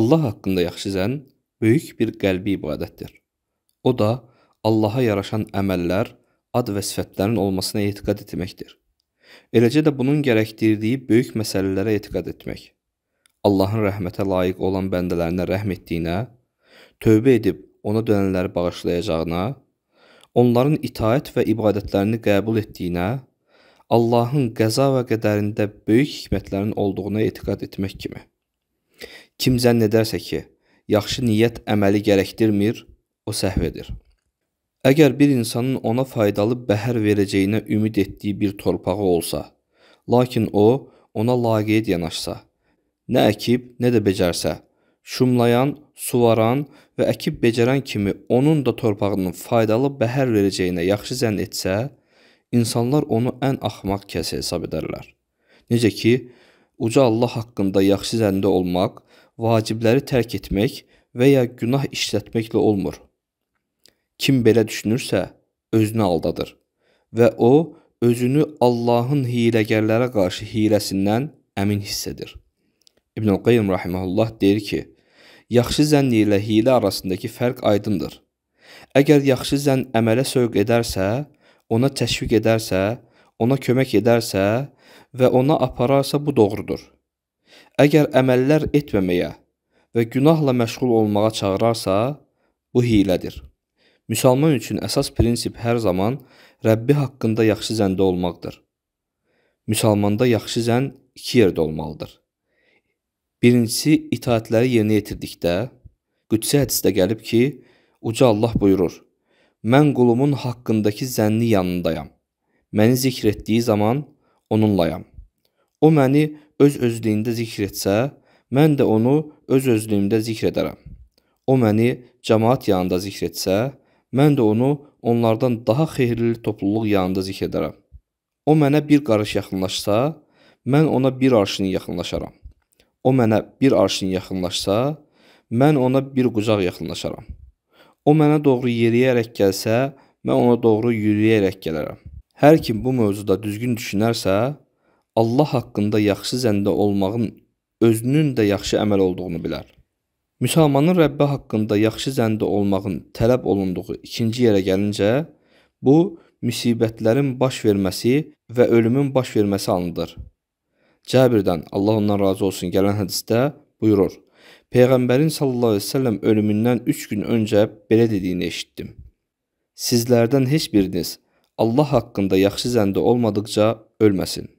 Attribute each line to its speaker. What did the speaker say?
Speaker 1: Allah haqqında yaxşı zənn böyük bir qəlbi ibadətdir. O da Allaha yaraşan əməllər, ad və sifətlərin olmasına etiqad etməkdir. Eləcə də bunun gərəkdirdiyi böyük məsələlərə etiqad etmək. Allahın rəhmətə layiq olan bəndələrinə rəhm etdiyinə, tövbə edib ona dönənləri bağışlayacağına, onların itaət və ibadətlərini qəbul etdiyinə, Allahın qəza və qədərində böyük hikmətlərin olduğuna etiqad etmək kimi. Kim zənn edərsə ki, yaxşı niyyət əməli gərəkdirmir, o səhv edir. Əgər bir insanın ona faydalı bəhər verəcəyinə ümid etdiyi bir torpağı olsa, lakin o ona laqeyd yanaşsa, nə əkib, nə də becərsə, şumlayan, suvaran və əkib becərən kimi onun da torpağının faydalı bəhər verəcəyinə yaxşı zənn etsə, insanlar onu ən axmaq kəs hesab edərlər. Necə ki, uca Allah haqqında yaxşı zəndə olmaq vacibləri tərk etmək və ya günah işlətməklə olmur. Kim belə düşünürsə, özünü aldadır və o, özünü Allahın hiləgərlərə qarşı hiləsindən əmin hiss edir. İbnül Qayyim rahimehullah deyir ki, yaxşı zənn ilə hilə arasındakı fərq aydındır. Əgər yaxşı zənn əmələ sövq edərsə, ona təşviq edərsə, ona kömək edərsə və ona apararsa bu doğrudur. Əgər əməllər etməməyə və günahla məşğul olmağa çağırarsa, bu hiylədir. Müsəlman üçün əsas prinsip hər zaman Rəbbi haqqında yaxşı zəndə olmaqdır. Müsəlmanda yaxşı zən iki yerdə olmalıdır. Birincisi, itaətləri yerinə yetirdikdə, qüdsi hədisdə gəlib ki, Uca Allah buyurur, mən qulumun haqqındakı zənni yanındayam. Məni zikr etdiyi zaman onunlayam. O məni öz özlüyündə zikr etsə, mən də onu öz özlüyümdə zikr edərəm. O məni cəmaət yanında zikr etsə, mən də onu onlardan daha xeyirli topluluq yanında zikr edərəm. O mənə bir qarış yaxınlaşsa, mən ona bir arşın yaxınlaşaram. O mənə bir arşın yaxınlaşsa, mən ona bir qucaq yaxınlaşaram. O mənə doğru yeriyərək gəlsə, mən ona doğru yürüyərək gələrəm. Hər kim bu mövzuda düzgün düşünərsə, Allah haqqında yaxşı zəndə olmağın özünün də yaxşı əməl olduğunu bilər. Müsəlmanın Rəbbi haqqında yaxşı zəndə olmağın tələb olunduğu ikinci yerə gəlincə, bu müsibətlərin baş verməsi və ölümün baş verməsi anıdır. Cəbirdən Allah ondan razı olsun gələn hədisdə buyurur: Peyğəmbərin sallallahu əleyhi və səlləm ölümündən 3 gün öncə belə dediyini eşitdim. Sizlərdən heç biriniz Allah haqqında yaxşı zəndə olmadıqca ölməsin.